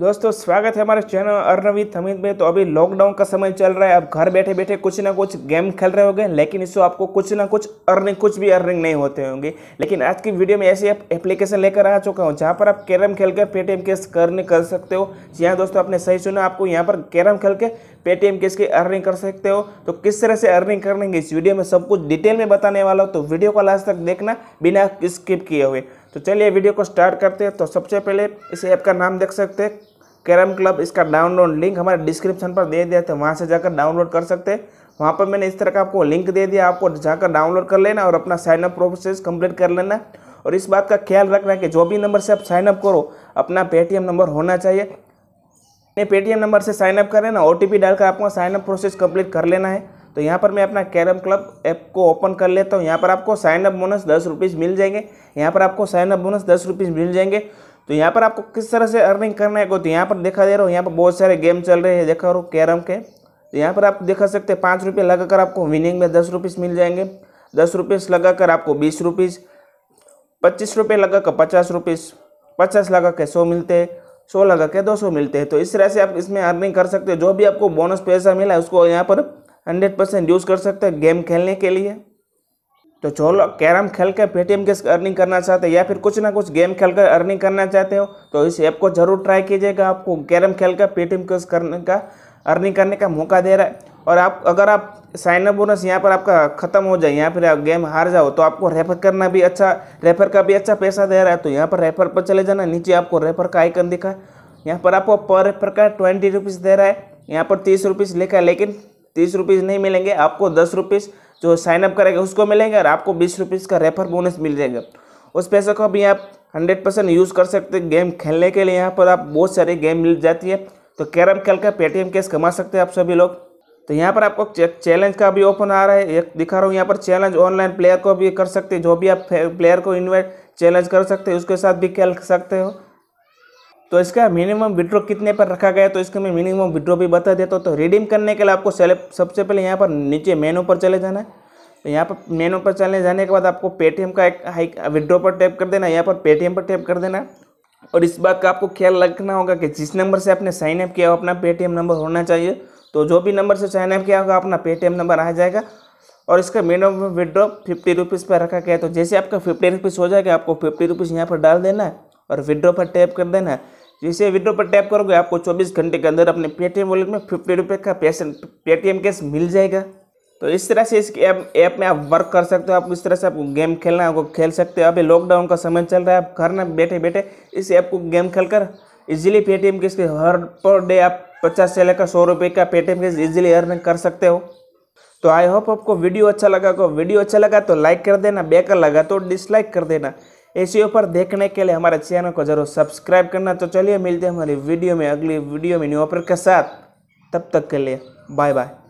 दोस्तों स्वागत है हमारे चैनल अर्नवित हमीद में तो अभी लॉकडाउन का समय चल रहा है अब घर बैठे बैठे कुछ ना कुछ गेम खेल रहे होंगे लेकिन इससे आपको कुछ ना कुछ अर्निंग कुछ भी अर्निंग नहीं होते होंगे लेकिन आज की वीडियो में ऐसी एप्लीकेशन लेकर आ चुका हूँ जहाँ पर आप कैरम खेल कर पेटीएम केस करने कर सकते हो जी हाँ, दोस्तों आपने सही सुना आपको यहाँ पर कैरम खेल के पेटीएम किसकी अर्निंग कर सकते हो तो किस तरह से अर्निंग करेंगे इस वीडियो में सब कुछ डिटेल में बताने वाला हूँ तो वीडियो को लास्ट तक देखना बिना स्किप किए हुए तो चलिए वीडियो को स्टार्ट करते हैं तो सबसे पहले इस ऐप का नाम देख सकते हैं कैरम क्लब इसका डाउनलोड लिंक हमारे डिस्क्रिप्शन पर दे दिया था तो वहाँ से जाकर डाउनलोड कर सकते हैं वहाँ पर मैंने इस तरह का आपको लिंक दे दिया आपको जाकर डाउनलोड कर लेना और अपना साइनअप प्रोसेस कंप्लीट कर लेना और इस बात का ख्याल रखना कि जो भी नंबर से आप साइनअप करो अपना पेटीएम नंबर होना चाहिए अपने पेटीएम नंबर से साइनअप कर लेना ओ टी डालकर आपको साइनअप प्रोसेस कंप्लीट कर लेना है तो यहाँ पर मैं अपना कैरम क्लब ऐप को ओपन कर लेता हूँ यहाँ पर आपको साइनअप बोनस दस रुपीज़ मिल जाएंगे यहाँ पर आपको साइनअप बोनस दस रुपीज़ मिल जाएंगे तो यहाँ पर आपको किस तरह से अर्निंग करना है तो यहाँ पर देखा दे रहा हूँ यहाँ पर बहुत सारे गेम चल रहे हैं देखा रहा कैरम के तो यहाँ पर आप देखा सकते हैं पाँच रुपये लगाकर आपको विनिंग में दस रुपीज़ मिल जाएंगे दस रुपीज़ लगाकर आपको बीस रुपीज़ पच्चीस रुपये लगा कर पचास रुपीज़ पचास लगा के सौ मिलते हैं सोलह लगा के दो सौ मिलते हैं तो इस तरह से आप इसमें अर्निंग कर सकते हो जो भी आपको बोनस पैसा मिला है उसको यहाँ पर हंड्रेड परसेंट यूज़ कर सकते हैं गेम खेलने के लिए तो जो लोग कैरम खेल कर पेटीएम के अर्निंग करना चाहते हैं या फिर कुछ ना कुछ गेम खेल कर अर्निंग करना चाहते हो तो इस ऐप को जरूर ट्राई कीजिएगा आपको कैरम खेल कर पेटीएम के करने का अर्निंग करने का मौका दे रहा है और आप अगर आप साइनअप बोनस यहाँ पर आपका ख़त्म हो जाए यहाँ पर आप गेम हार जाओ तो आपको रेफर करना भी अच्छा रेफर का भी अच्छा पैसा दे रहा है तो यहाँ पर रेफर पर चले जाना नीचे आपको रेफर का आइकन दिखा है यहाँ पर आपको पर रेफर का ट्वेंटी रुपीज़ दे रहा है यहाँ पर तीस रुपीज़ लिखा है लेकिन तीस रुपीज़ नहीं मिलेंगे आपको दस रुपीज़ जो साइनअप करेगा उसको मिलेंगे और आपको बीस रुपीज़ का रेफर बोनस मिल जाएगा उस पैसे को भी आप हंड्रेड परसेंट यूज़ कर सकते हैं गेम खेलने के लिए यहाँ पर आप बहुत सारे गेम मिल जाती है तो कैरम खेल कर पेटीएम कैश कमा सकते हैं आप सभी लोग तो यहाँ पर आपको चैलेंज का भी ऑप्शन आ रहा है एक दिखा रहा हूँ यहाँ पर चैलेंज ऑनलाइन प्लेयर को भी कर सकते हैं जो भी आप प्लेयर को इन्वाइट चैलेंज कर सकते हैं उसके साथ भी खेल सकते हो तो इसका मिनिमम विड्रो कितने पर रखा गया तो इसका मैं मिनिमम विड्रॉ भी बता देता हूँ तो रिडीम करने के लिए आपको सबसे पहले यहाँ पर नीचे मेनू पर चले जाना है तो यहाँ पर मेनू पर चले जाने के बाद आपको पेटीएम का एक हाइक विड्रो पर टैप कर देना यहाँ पर पेटीएम पर टैप कर देना और इस बात का आपको ख्याल रखना होगा कि जिस नंबर से आपने साइनअप किया हो अपना पेटीएम नंबर होना चाहिए तो जो भी नंबर से साइनअप किया होगा अपना पेटीएम नंबर आ जाएगा और इसका मिनिमम विड्रॉ फिफ्टी रुपीज़ पर रखा गया तो जैसे आपका फिफ्टी रुपीज़ हो जाएगा आपको फिफ्टी रुपीज़ यहाँ पर डाल देना है और विड्रॉ पर टैप कर देना है जैसे विड्रॉ पर टैप करोगे आपको 24 घंटे के अंदर अपने पेटीएम वॉलेट में फिफ्टी रुपये का पैसन पेटीएम कैश मिल जाएगा तो इस तरह से इस ऐप ऐप में आप वर्क कर सकते हो आप इस तरह से आपको गेम खेलना है आपको खेल सकते हो अभी लॉकडाउन का समय चल रहा है आप घर में बैठे बैठे इस ऐप को गेम खेल कर इजीली पेटीएम के हर पर डे आप पचास से लेकर सौ रुपये का पेटीएम किस्त इजीली अर्निंग कर सकते हो तो आई होप आपको वीडियो अच्छा लगा को वीडियो अच्छा लगा तो लाइक कर देना बेकर लगा तो डिसलाइक कर देना ऐसी ऊपर देखने के लिए हमारे चैनल को जरूर सब्सक्राइब करना तो चलिए मिलते हैं हमारी वीडियो में अगली वीडियो में न्यू ऑफर के साथ तब तक के लिए बाय बाय